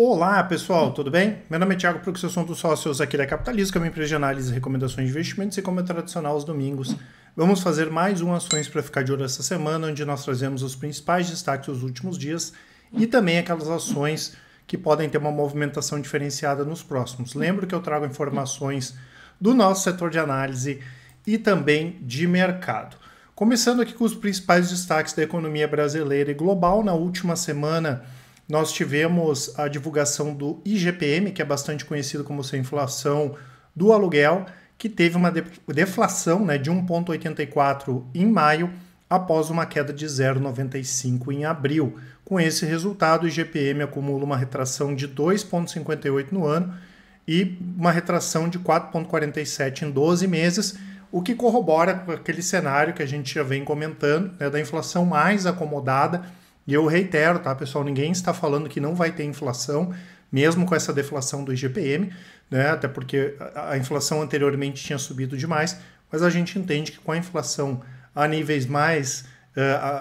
Olá, pessoal, tudo bem? Meu nome é Thiago Prux, eu sou um dos sócios aqui da Capitalismo, que é uma empresa de análise e recomendações de investimentos e como é tradicional aos domingos, vamos fazer mais um Ações para Ficar de Olho essa semana, onde nós trazemos os principais destaques dos últimos dias e também aquelas ações que podem ter uma movimentação diferenciada nos próximos. Lembro que eu trago informações do nosso setor de análise e também de mercado. Começando aqui com os principais destaques da economia brasileira e global, na última semana nós tivemos a divulgação do IGPM, que é bastante conhecido como sua inflação do aluguel, que teve uma deflação né, de 1,84 em maio, após uma queda de 0,95 em abril. Com esse resultado, o IGPM acumula uma retração de 2,58 no ano e uma retração de 4,47 em 12 meses, o que corrobora aquele cenário que a gente já vem comentando, né, da inflação mais acomodada e eu reitero, tá, pessoal? Ninguém está falando que não vai ter inflação, mesmo com essa deflação do IGPM, né? Até porque a, inflação anteriormente tinha subido demais, mas a gente entende que com a inflação a níveis mais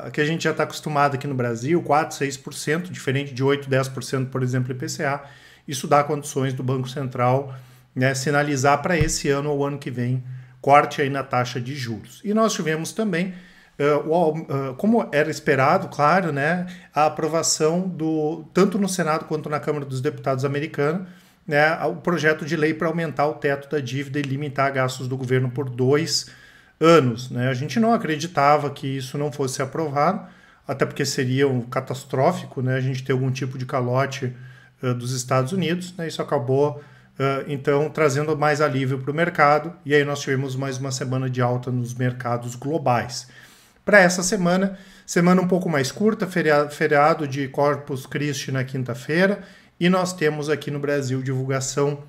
uh, que a gente já está acostumado aqui no Brasil, 4, 6%, diferente de 8, 10%, por exemplo, IPCA, isso dá condições do Banco Central né, sinalizar para esse ano ou ano que vem corte aí na taxa de juros. E nós tivemos também é, é, como era esperado, claro, né, a aprovação do tanto no Senado quanto na Câmara dos Deputados americana, né, o projeto de lei para aumentar o teto da dívida e limitar gastos do governo por dois anos. Né? A gente não acreditava que isso não fosse aprovado, até porque seria um catastrófico, né, a gente ter algum tipo de calote uh, dos Estados Unidos, né? Isso acabou Uh, então trazendo mais alívio para o mercado, e aí nós tivemos mais uma semana de alta nos mercados globais para essa semana. Semana um pouco mais curta, feriado de Corpus Christi na quinta-feira. E nós temos aqui no Brasil divulgação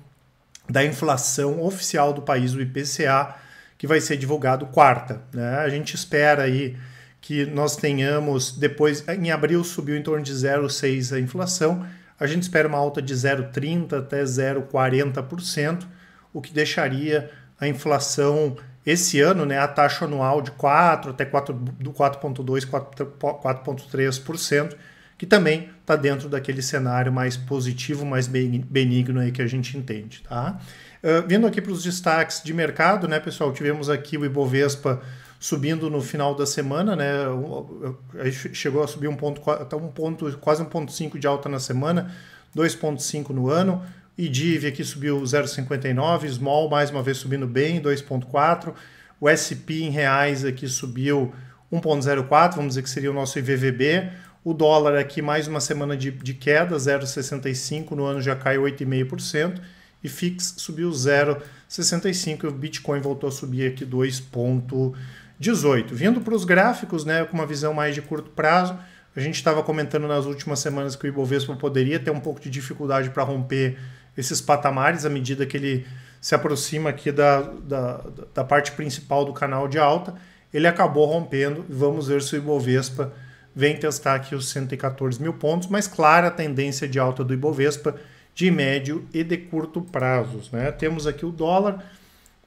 da inflação oficial do país, o IPCA, que vai ser divulgado quarta. Né? A gente espera aí que nós tenhamos, depois, em abril subiu em torno de 0,6% a inflação, a gente espera uma alta de 0,30% até 0,40%, o que deixaria a inflação esse ano, né, a taxa anual de 4 até 4,2, 4,3%, que também está dentro daquele cenário mais positivo, mais benigno aí que a gente entende, tá? Uh, vindo aqui para os destaques de mercado, né, pessoal, tivemos aqui o Ibovespa subindo no final da semana, né? Chegou a subir um ponto, tá um ponto quase um ponto de alta na semana, 2,5 no ano e DIV aqui subiu 0,59, Small mais uma vez subindo bem, 2,4. O SP em reais aqui subiu 1,04, vamos dizer que seria o nosso IVVB. O dólar aqui mais uma semana de, de queda, 0,65, no ano já caiu 8,5%. E FIX subiu 0,65 e o Bitcoin voltou a subir aqui 2,18. Vindo para os gráficos, né, com uma visão mais de curto prazo, a gente estava comentando nas últimas semanas que o Ibovespa poderia ter um pouco de dificuldade para romper esses patamares à medida que ele se aproxima aqui da, da, da parte principal do canal de alta, ele acabou rompendo. Vamos ver se o Ibovespa vem testar aqui os 114 mil pontos, mas clara tendência de alta do Ibovespa de médio e de curto prazos. Né? Temos aqui o dólar,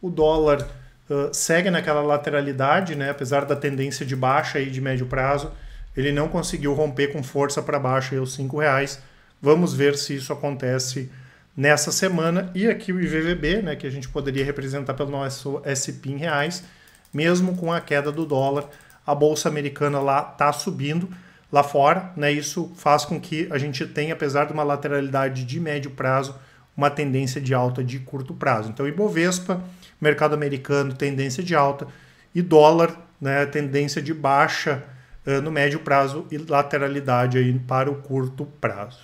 o dólar uh, segue naquela lateralidade, né? apesar da tendência de baixa aí de médio prazo, ele não conseguiu romper com força para baixo aí os R$ reais. Vamos ver se isso acontece nessa semana. E aqui o IVVB, né, que a gente poderia representar pelo nosso SP em reais, mesmo com a queda do dólar, a bolsa americana lá está subindo lá fora, né? Isso faz com que a gente tenha, apesar de uma lateralidade de médio prazo, uma tendência de alta de curto prazo. Então, Ibovespa, mercado americano, tendência de alta, e dólar, né, tendência de baixa uh, no médio prazo e lateralidade aí para o curto prazo.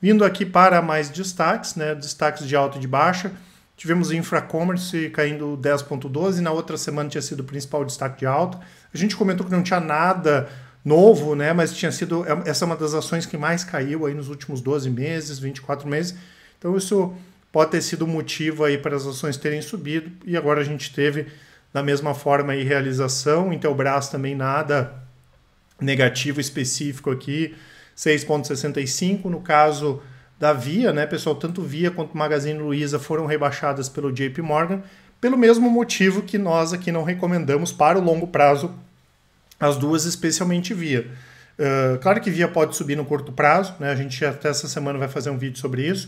Vindo aqui para mais destaques, né, destaques de alta e de baixa, tivemos Infracommerce caindo 10.12, na outra semana tinha sido o principal destaque de alta. A gente comentou que não tinha nada novo, né, mas tinha sido é, essa é uma das ações que mais caiu aí nos últimos 12 meses, 24 meses. Então isso pode ter sido motivo aí para as ações terem subido e agora a gente teve da mesma forma aí realização, Intelbras também nada negativo específico aqui. 6,65. No caso da Via, né, pessoal, tanto Via quanto Magazine Luiza foram rebaixadas pelo JP Morgan, pelo mesmo motivo que nós aqui não recomendamos para o longo prazo as duas, especialmente Via. Uh, claro que Via pode subir no curto prazo, né? a gente até essa semana vai fazer um vídeo sobre isso,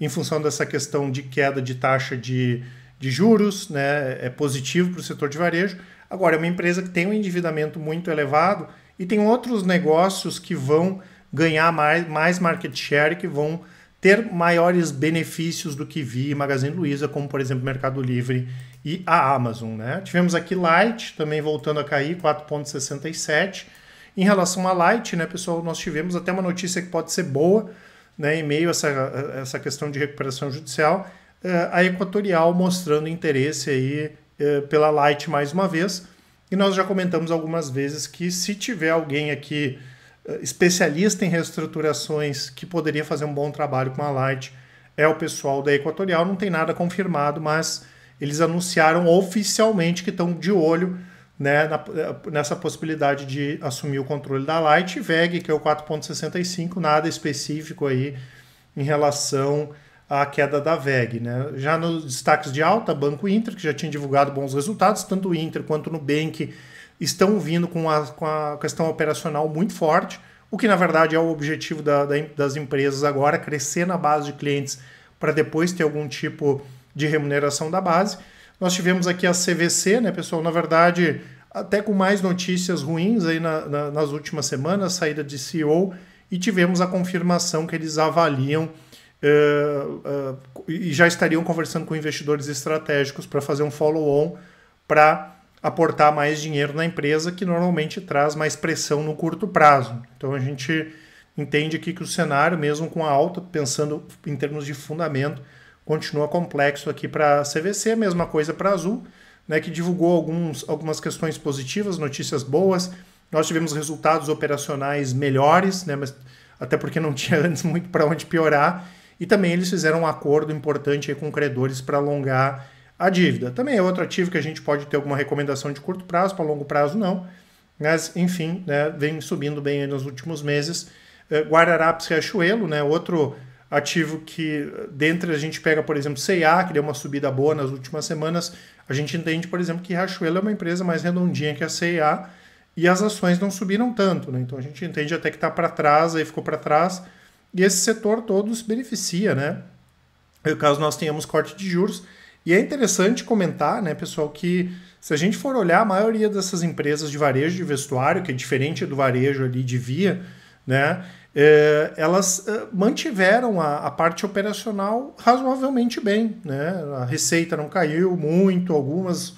em função dessa questão de queda de taxa de, de juros, né? é positivo para o setor de varejo. Agora, é uma empresa que tem um endividamento muito elevado e tem outros negócios que vão ganhar mais, mais market share que vão ter maiores benefícios do que vi e Magazine Luiza, como por exemplo Mercado Livre e a Amazon. Né? Tivemos aqui Light também voltando a cair, 4,67. Em relação a Light, né, pessoal, nós tivemos até uma notícia que pode ser boa, né, em meio a essa, a essa questão de recuperação judicial, eh, a Equatorial mostrando interesse aí eh, pela Light mais uma vez. E nós já comentamos algumas vezes que se tiver alguém aqui eh, especialista em reestruturações que poderia fazer um bom trabalho com a Light é o pessoal da Equatorial. Não tem nada confirmado, mas eles anunciaram oficialmente que estão de olho né, na, eh, nessa possibilidade de assumir o controle da Light. VEG, que é o 4.65, nada específico aí em relação à queda da VEG. Né? Já nos destaques de alta, Banco Inter, que já tinha divulgado bons resultados, tanto o Inter quanto o Nubank estão vindo com a, com a questão operacional muito forte, o que na verdade é o objetivo da, da, das empresas agora, crescer na base de clientes para depois ter algum tipo de remuneração da base. Nós tivemos aqui a CVC, né, pessoal? Na verdade, até com mais notícias ruins aí na, na, nas últimas semanas, saída de CEO, e tivemos a confirmação que eles avaliam uh, uh, e já estariam conversando com investidores estratégicos para fazer um follow-on para aportar mais dinheiro na empresa, que normalmente traz mais pressão no curto prazo. Então a gente entende aqui que o cenário, mesmo com a alta, pensando em termos de fundamento, continua complexo aqui para a CVC, mesma coisa para a Azul, né, que divulgou alguns, algumas questões positivas, notícias boas. Nós tivemos resultados operacionais melhores, né, mas até porque não tinha antes muito para onde piorar. E também eles fizeram um acordo importante com credores para alongar a dívida também é outro ativo que a gente pode ter alguma recomendação de curto prazo, para longo prazo não. Mas, enfim, né, vem subindo bem nos últimos meses. É, Guararapes Riachuelo, né, outro ativo que, dentre a gente pega, por exemplo, CA, que deu uma subida boa nas últimas semanas, a gente entende, por exemplo, que Riachuelo é uma empresa mais redondinha que a CA e as ações não subiram tanto. Né? Então a gente entende até que está para trás, aí ficou para trás. E esse setor todo se beneficia, né? Caso nós tenhamos corte de juros, e é interessante comentar, né, pessoal, que se a gente for olhar a maioria dessas empresas de varejo de vestuário, que é diferente do varejo ali de via, né, é, elas é, mantiveram a, a, parte operacional razoavelmente bem. Né? A receita não caiu muito, algumas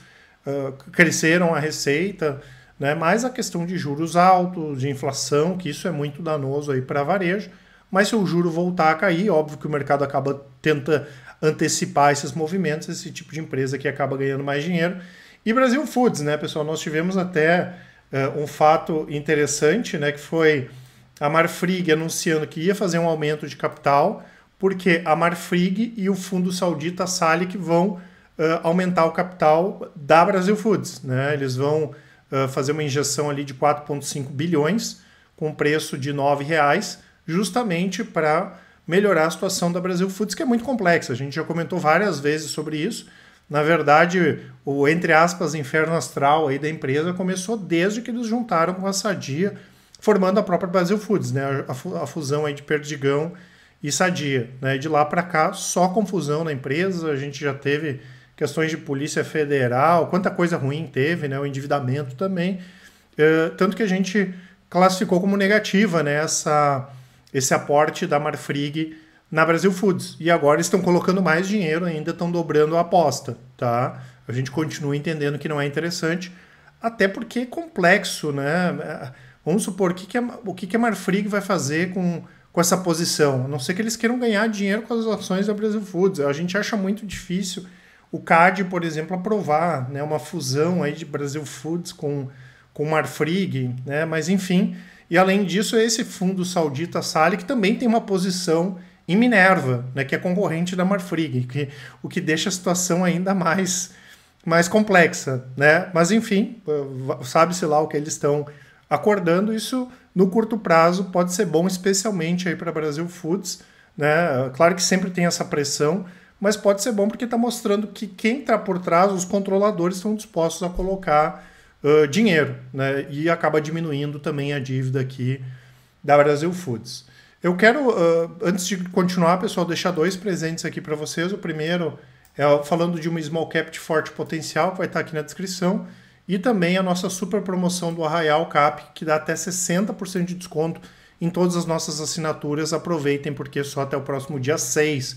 é, cresceram a receita, né? mas a questão de juros altos, de inflação, que isso é muito danoso para varejo. Mas se o juro voltar a cair, óbvio que o mercado acaba tenta antecipar esses movimentos, esse tipo de empresa que acaba ganhando mais dinheiro. E Brasil Foods, né, pessoal? Nós tivemos até uh, um fato interessante, né, que foi a Marfrig anunciando que ia fazer um aumento de capital, porque a Marfrig e o fundo saudita Salik vão uh, aumentar o capital da Brasil Foods, né? Eles vão uh, fazer uma injeção ali de 4,5 bilhões com preço de R$ reais, justamente para melhorar a situação da Brasil Foods, que é muito complexa. A gente já comentou várias vezes sobre isso. Na verdade, o entre aspas inferno astral aí da empresa começou desde que eles juntaram com a Sadia, formando a própria Brasil Foods, né? A, fusão aí de Perdigão e Sadia, né? De lá para cá só confusão na empresa. A gente já teve questões de polícia federal, quanta coisa ruim teve, né? O endividamento também, eh, tanto que a gente classificou como negativa né? essa esse aporte da Marfrig na Brasil Foods. E agora estão colocando mais dinheiro ainda, estão dobrando a aposta, tá? A gente continua entendendo que não é interessante, até porque é complexo, né? Vamos supor, o que, que, a, o que, que a Marfrig vai fazer com, com essa posição? A não ser que eles queiram ganhar dinheiro com as ações da Brasil Foods. A gente acha muito difícil o CAD, por exemplo, aprovar né, uma fusão aí de Brasil Foods com, com Marfrig, né? Mas enfim... E além disso, esse fundo saudita Sali, que também tem uma posição em Minerva, né, que é concorrente da Marfrig, que, o que deixa a situação ainda mais, mais complexa. Né? Mas enfim, sabe-se lá o que eles estão acordando. Isso no curto prazo pode ser bom, especialmente para Brasil Foods. Né? Claro que sempre tem essa pressão, mas pode ser bom porque está mostrando que quem está por trás, os controladores, estão dispostos a colocar dinheiro, né? E acaba diminuindo também a dívida aqui da Brasil Foods. Eu quero, uh, antes de continuar, pessoal, deixar dois presentes aqui para vocês. O primeiro é falando de uma small cap de forte potencial, vai estar aqui na descrição. E também a nossa super promoção do Arraial Cap, que dá até 60% de desconto em todas as nossas assinaturas. Aproveitem, porque é só até o próximo dia 6.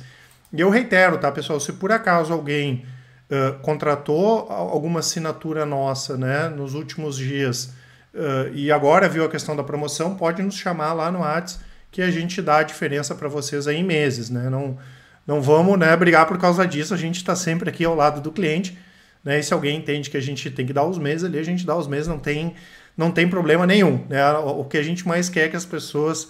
E eu reitero, tá, pessoal? Se por acaso alguém eh, contratou alguma assinatura nossa né, nos últimos dias uh, e agora viu a questão da promoção, pode nos chamar lá no Whats que a gente dá a diferença para vocês aí em meses. Né? Não, não vamos né, brigar por causa disso, a gente está sempre aqui ao lado do cliente. Né? E se alguém entende que a gente tem que dar os meses ali, a gente dá os meses, não tem, não tem problema nenhum. Né? O que a gente mais quer é que as pessoas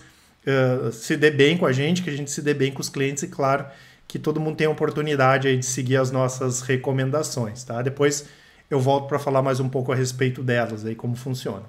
uh, se dê bem com a gente, que a gente se dê bem com os clientes e, claro, que todo mundo tenha oportunidade aí de seguir as nossas recomendações, tá? Depois eu volto para falar mais um pouco a respeito delas aí, como funcionam.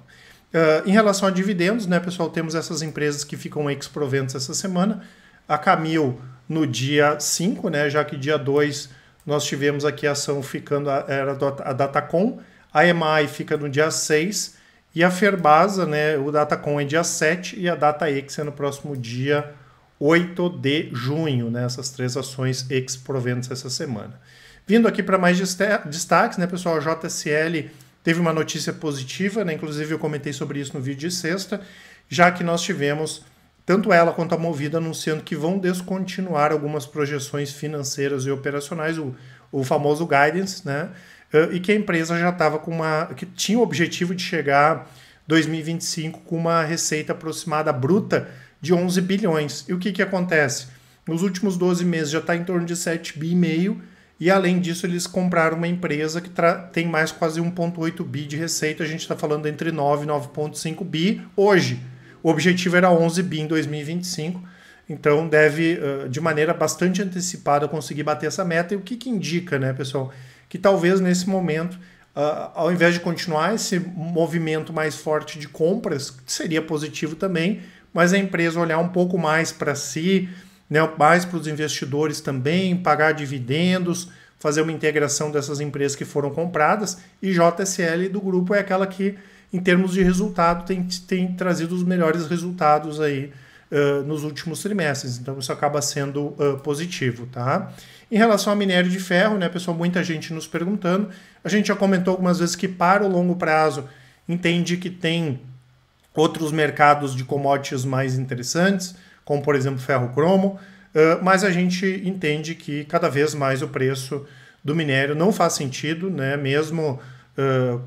Uh, ah, em relação a dividendos, né, pessoal, temos essas empresas que ficam ex-proventos essa semana. A Camil no dia 5, né, já que dia 2 nós tivemos aqui a ação ficando, a, era a Datacom, a EMAI fica no dia 6 e a Ferbasa, né, o Datacom é dia 7 e a DataX é no próximo dia 8. 8 de junho, né? Essas três ações ex proventos essa semana. Vindo aqui para mais destaques, né, pessoal? A JSL teve uma notícia positiva, né? Inclusive eu comentei sobre isso no vídeo de sexta, já que nós tivemos tanto ela quanto a Movida anunciando que vão descontinuar algumas projeções financeiras e operacionais, o, o famoso guidance, né? E que a empresa já estava com uma. que tinha o objetivo de chegar 2025 com uma receita aproximada bruta de 11 bilhões. E o que, que acontece? Nos últimos 12 meses já está em torno de 7 bi e meio, e além disso eles compraram uma empresa que tem mais quase 1,8 bi de receita, a gente está falando entre 9 e 9,5 bi hoje. O objetivo era 11 bi em 2025, então deve, de maneira bastante antecipada, conseguir bater essa meta. E o que, que indica, né, pessoal? Que talvez nesse momento ao invés de continuar esse movimento mais forte de compras, seria positivo também, mas a empresa olhar um pouco mais para si, né, mais para os investidores também, pagar dividendos, fazer uma integração dessas empresas que foram compradas, e JSL do grupo é aquela que, em termos de resultado, tem, tem trazido os melhores resultados aí uh, nos últimos trimestres. Então isso acaba sendo uh, positivo. Tá? Em relação a minério de ferro, né, pessoal, muita gente nos perguntando. A gente já comentou algumas vezes que para o longo prazo entende que tem outros mercados de commodities mais interessantes, como por exemplo ferro cromo, mas a gente entende que cada vez mais o preço do minério não faz sentido, né? mesmo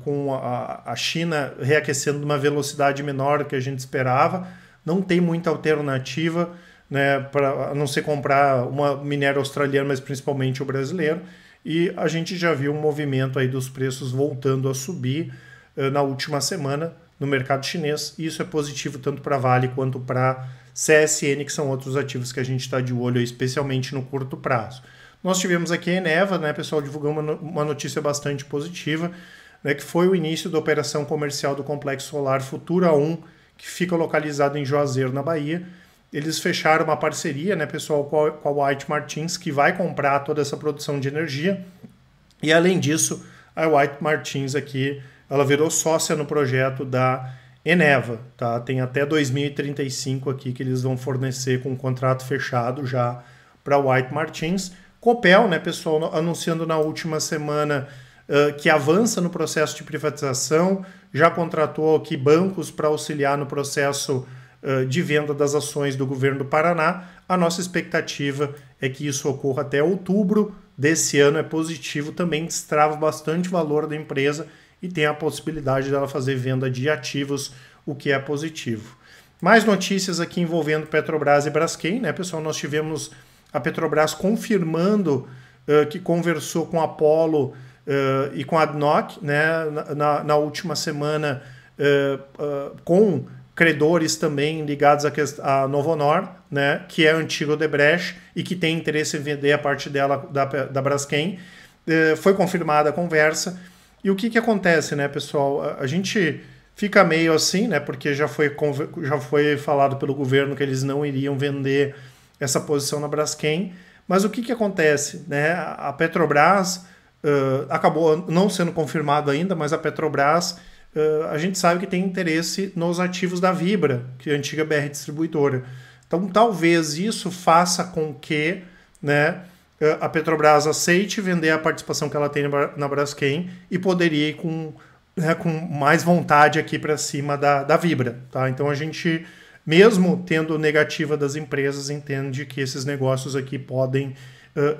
com a China reaquecendo numa velocidade menor do que a gente esperava, não tem muita alternativa né, para não ser comprar uma minério australiano, mas principalmente o brasileiro. E a gente já viu um movimento aí dos preços voltando a subir uh, na última semana, no mercado chinês, e isso é positivo tanto para Vale quanto para CSN, que são outros ativos que a gente está de olho, especialmente no curto prazo. Nós tivemos aqui a Eneva, né, pessoal, divulgando uma notícia bastante positiva, né, que foi o início da operação comercial do Complexo Solar Futura 1, que fica localizado em Juazeiro, na Bahia. Eles fecharam uma parceria, né, pessoal, com a White Martins, que vai comprar toda essa produção de energia. E além disso, a White Martins aqui ela virou sócia no projeto da Eneva, tá? Tem até 2035 aqui que eles vão fornecer com um contrato fechado já para White Martins. Copel, né, pessoal, anunciando na última semana uh, que avança no processo de privatização, já contratou aqui bancos para auxiliar no processo uh, de venda das ações do governo do Paraná. A nossa expectativa é que isso ocorra até outubro desse ano, é positivo também, destrava bastante valor da empresa e tem a possibilidade dela fazer venda de ativos, o que é positivo. Mais notícias aqui envolvendo Petrobras e Braskem, né, pessoal? Nós tivemos a Petrobras confirmando uh, que conversou com a Apollo uh, e com a ADNOC, né, na, na última semana, uh, com credores também ligados à, a Novonor, né, que é antigo Odebrecht e que tem interesse em vender a parte dela da, da Braskem. foi confirmada a conversa e o que, que acontece, né, pessoal? A, a gente fica meio assim, né? Porque já foi, já foi falado pelo governo que eles não iriam vender essa posição na Braskem. Mas o que, que acontece? Né? A Petrobras uh, acabou não sendo confirmado ainda, mas a Petrobras uh, a gente sabe que tem interesse nos ativos da Vibra, que é a antiga BR distribuidora. Então talvez isso faça com que né, eh, a Petrobras aceite vender a participação que ela tem na Braskem e poderia ir com, né, com mais vontade aqui para cima da, da Vibra. Tá? Então a gente, mesmo tendo negativa das empresas, entende que esses negócios aqui podem uh,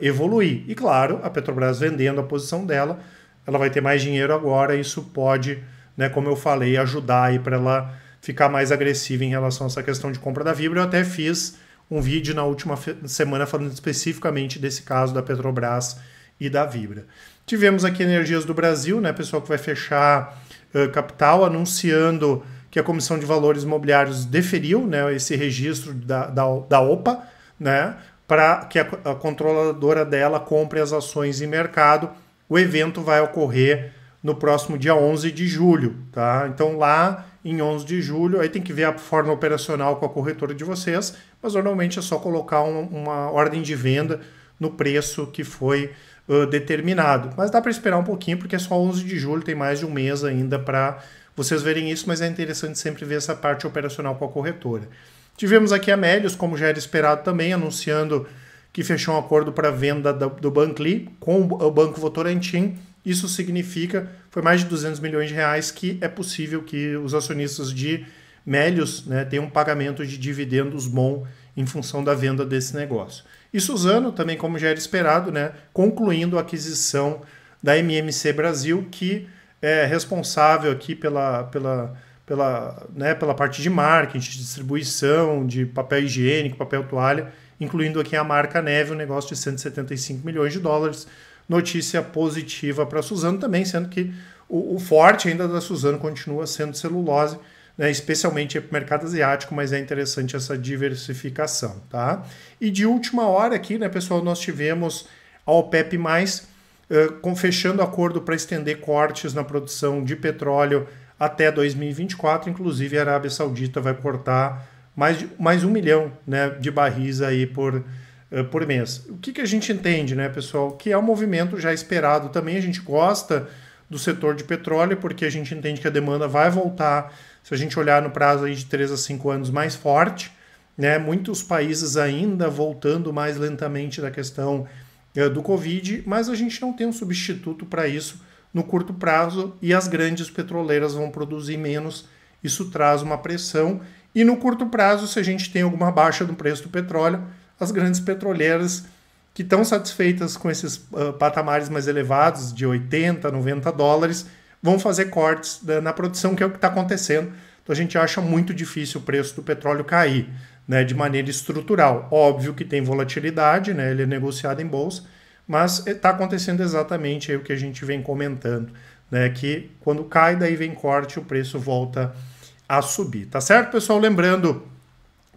evoluir. E claro, a Petrobras vendendo a posição dela, ela vai ter mais dinheiro agora, isso pode, né, como eu falei, ajudar para ela ficar mais agressiva em relação a essa questão de compra da Vibra. Eu até fiz um vídeo na última semana falando especificamente desse caso da Petrobras e da Vibra. Tivemos aqui Energias do Brasil, né, pessoal que vai fechar uh, capital, anunciando que a Comissão de Valores Imobiliários deferiu né, esse registro da, da, da OPA, né, para que a, a controladora dela compre as ações em mercado. O evento vai ocorrer no próximo dia 11 de julho, tá? Então lá em 11 de julho, aí tem que ver a forma operacional com a corretora de vocês, mas normalmente é só colocar um, uma ordem de venda no preço que foi uh, determinado. Mas dá para esperar um pouquinho, porque é só 11 de julho, tem mais de um mês ainda para vocês verem isso, mas é interessante sempre ver essa parte operacional com a corretora. Tivemos aqui a Melios, como já era esperado também, anunciando que fechou um acordo para venda do, do Banco com o Banco Votorantim, isso significa, foi mais de 200 milhões de reais que é possível que os acionistas de Melios né, tenham um pagamento de dividendos bom em função da venda desse negócio. E Suzano também, como já era esperado, né, concluindo a aquisição da MMC Brasil, que é responsável aqui pela, pela, pela, né, pela parte de marketing, de distribuição, de papel higiênico, papel toalha, incluindo aqui a marca Neve, um negócio de 175 milhões de dólares, notícia positiva para a Suzano também, sendo que o, o, forte ainda da Suzano continua sendo celulose, né, especialmente para o mercado asiático, mas é interessante essa diversificação. Tá? E de última hora aqui, né, pessoal, nós tivemos a OPEP+, uh, fechando acordo para estender cortes na produção de petróleo até 2024, inclusive a Arábia Saudita vai cortar mais, mais um milhão né, de barris aí por eh, por mês. O que, que a gente entende, né, pessoal? Que é um movimento já esperado também. A gente gosta do setor de petróleo, porque a gente entende que a demanda vai voltar, se a gente olhar no prazo aí de 3 a 5 anos, mais forte. Né? Muitos países ainda voltando mais lentamente da questão eh, do Covid, mas a gente não tem um substituto para isso no curto prazo e as grandes petroleiras vão produzir menos. Isso traz uma pressão. E no curto prazo, se a gente tem alguma baixa no preço do petróleo, as grandes petroleiras que estão satisfeitas com esses uh, patamares mais elevados, de 80, 90 dólares, vão fazer cortes da, na produção, que é o que está acontecendo. Então a gente acha muito difícil o preço do petróleo cair né, de maneira estrutural. Óbvio que tem volatilidade, né, ele é negociado em bolsa, mas está é, acontecendo exatamente o que a gente vem comentando, né, que quando cai, daí vem corte, o preço volta a subir. Tá certo, pessoal? Lembrando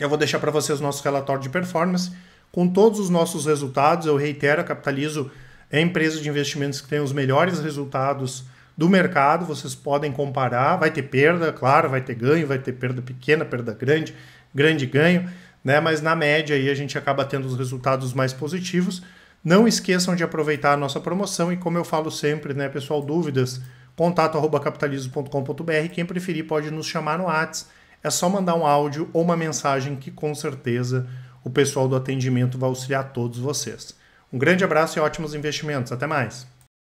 eu vou deixar para vocês o nosso relatório de performance com todos os nossos resultados. Eu reitero, capitalizo é empresa de investimentos que tem os melhores resultados do mercado, vocês podem comparar, vai ter perda, claro, vai ter ganho, vai ter perda pequena, perda grande, grande ganho, né? Mas na média aí a gente acaba tendo os resultados mais positivos. Não esqueçam de aproveitar a nossa promoção e como eu falo sempre, né, pessoal, dúvidas, contato@capitalizo.com.br, quem preferir pode nos chamar no WhatsApp é só mandar um áudio ou uma mensagem que com certeza o pessoal do atendimento vai auxiliar todos vocês. Um grande abraço e ótimos investimentos. Até mais!